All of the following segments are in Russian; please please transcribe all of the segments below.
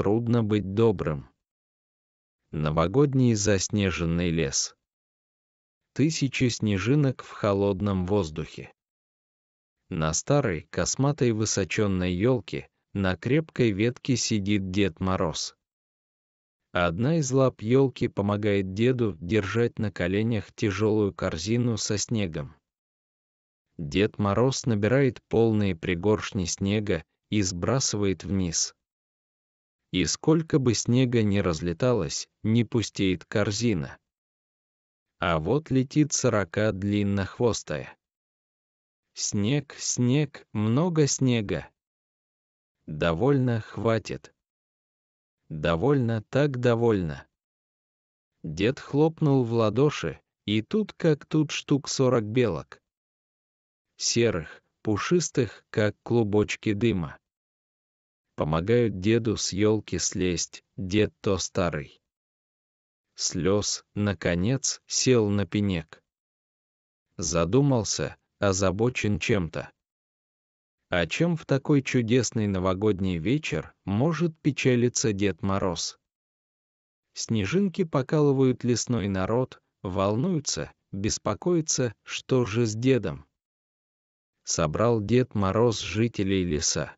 трудно быть добрым. Новогодний заснеженный лес. Тысячи снежинок в холодном воздухе. На старой, косматой высоченной елке на крепкой ветке сидит Дед Мороз. Одна из лап елки помогает деду держать на коленях тяжелую корзину со снегом. Дед Мороз набирает полные пригоршни снега и сбрасывает вниз и сколько бы снега ни разлеталось, не пустеет корзина. А вот летит сорока длиннохвостая. Снег, снег, много снега. Довольно, хватит. Довольно, так довольно. Дед хлопнул в ладоши, и тут как тут штук сорок белок. Серых, пушистых, как клубочки дыма. Помогают деду с елки слезть, дед то старый. Слез, наконец, сел на пенек. Задумался, озабочен чем-то. О чем в такой чудесный новогодний вечер может печалиться Дед Мороз? Снежинки покалывают лесной народ, волнуются, беспокоятся, что же с дедом. Собрал Дед Мороз жителей леса.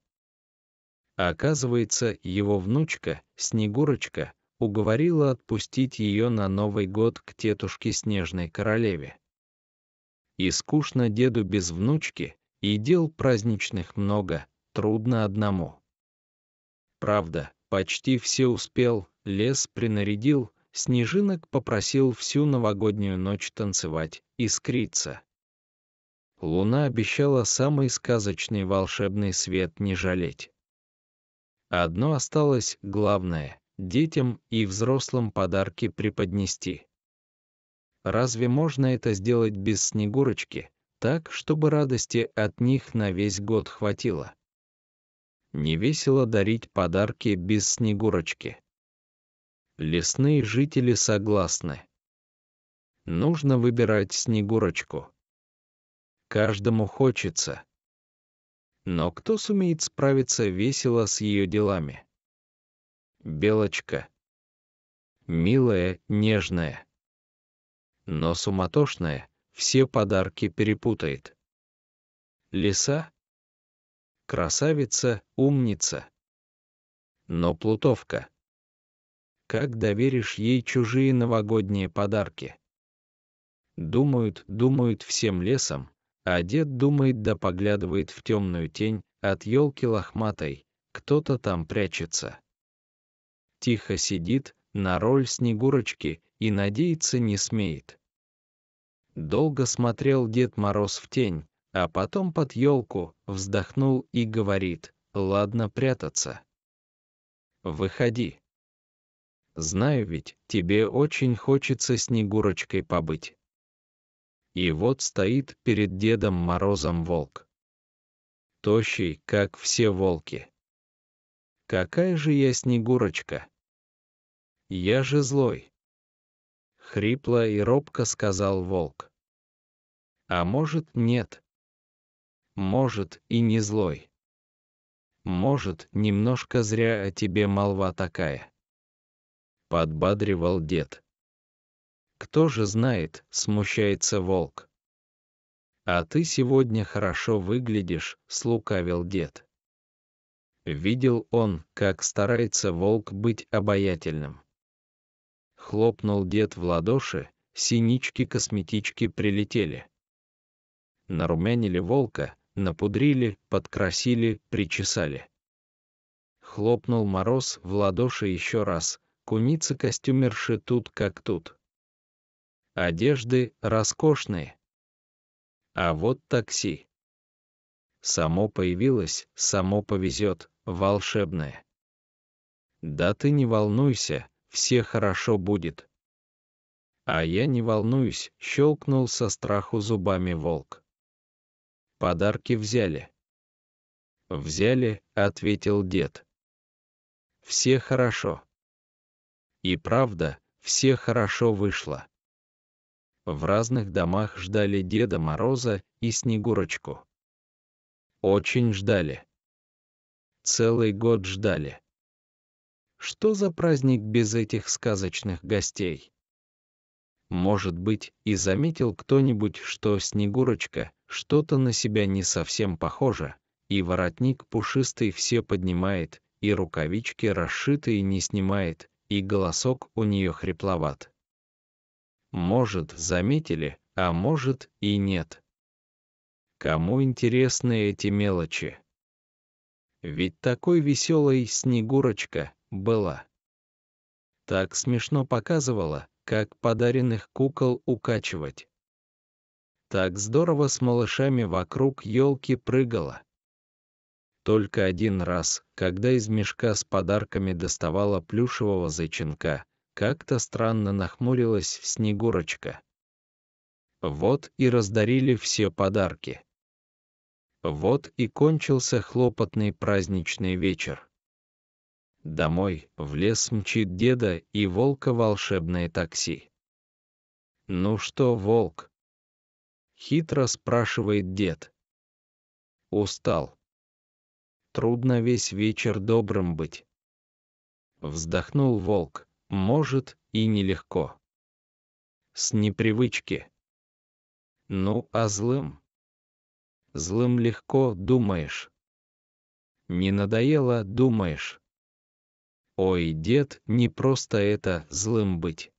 А оказывается, его внучка, Снегурочка, уговорила отпустить ее на Новый год к тетушке Снежной Королеве. И скучно деду без внучки, и дел праздничных много, трудно одному. Правда, почти все успел, лес принарядил, Снежинок попросил всю новогоднюю ночь танцевать, искриться. Луна обещала самый сказочный волшебный свет не жалеть. Одно осталось главное — детям и взрослым подарки преподнести. Разве можно это сделать без Снегурочки, так, чтобы радости от них на весь год хватило? Не весело дарить подарки без Снегурочки. Лесные жители согласны. Нужно выбирать Снегурочку. Каждому хочется, но кто сумеет справиться весело с ее делами? Белочка. Милая, нежная. Но суматошная, все подарки перепутает. Лиса. Красавица, умница. Но плутовка. Как доверишь ей чужие новогодние подарки? Думают, думают всем лесом, а дед думает да поглядывает в темную тень от елки лохматой, кто-то там прячется. Тихо сидит на роль Снегурочки и надеяться не смеет. Долго смотрел Дед Мороз в тень, а потом под елку вздохнул и говорит, ладно прятаться. Выходи. Знаю ведь, тебе очень хочется Снегурочкой побыть. И вот стоит перед Дедом Морозом волк. Тощий, как все волки. Какая же я Снегурочка? Я же злой. Хрипло и робко сказал волк. А может, нет. Может, и не злой. Может, немножко зря о тебе молва такая. Подбадривал дед. Кто же знает, смущается волк. А ты сегодня хорошо выглядишь, слукавил дед. Видел он, как старается волк быть обаятельным. Хлопнул дед в ладоши, синички-косметички прилетели. Нарумянили волка, напудрили, подкрасили, причесали. Хлопнул мороз в ладоши еще раз, куницы-костюмерши тут как тут. Одежды роскошные. А вот такси. Само появилось, само повезет, волшебное. Да ты не волнуйся, все хорошо будет. А я не волнуюсь, щелкнул со страху зубами волк. Подарки взяли. Взяли, ответил дед. Все хорошо. И правда, все хорошо вышло. В разных домах ждали Деда Мороза и Снегурочку. Очень ждали. Целый год ждали. Что за праздник без этих сказочных гостей? Может быть, и заметил кто-нибудь, что Снегурочка что-то на себя не совсем похожа, и воротник пушистый все поднимает, и рукавички расшитые не снимает, и голосок у нее хрипловат. Может, заметили, а может и нет. Кому интересны эти мелочи? Ведь такой веселой Снегурочка была. Так смешно показывала, как подаренных кукол укачивать. Так здорово с малышами вокруг елки прыгала. Только один раз, когда из мешка с подарками доставала плюшевого зайчонка, как-то странно нахмурилась Снегурочка. Вот и раздарили все подарки. Вот и кончился хлопотный праздничный вечер. Домой, в лес мчит деда и волка волшебное такси. «Ну что, волк?» Хитро спрашивает дед. «Устал. Трудно весь вечер добрым быть». Вздохнул волк. Может, и нелегко. С непривычки. Ну, а злым? Злым легко, думаешь. Не надоело, думаешь. Ой, дед, не просто это злым быть.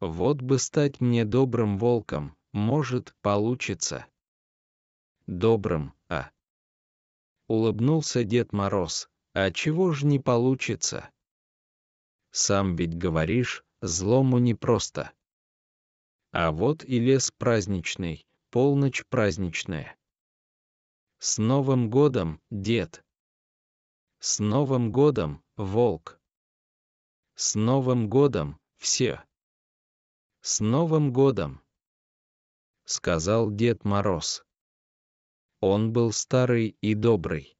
Вот бы стать мне добрым волком, может, получится. Добрым, а? Улыбнулся Дед Мороз, а чего ж не получится? Сам ведь говоришь, злому непросто. А вот и лес праздничный, полночь праздничная. С Новым годом, дед! С Новым годом, волк! С Новым годом, все! С Новым годом! Сказал Дед Мороз. Он был старый и добрый.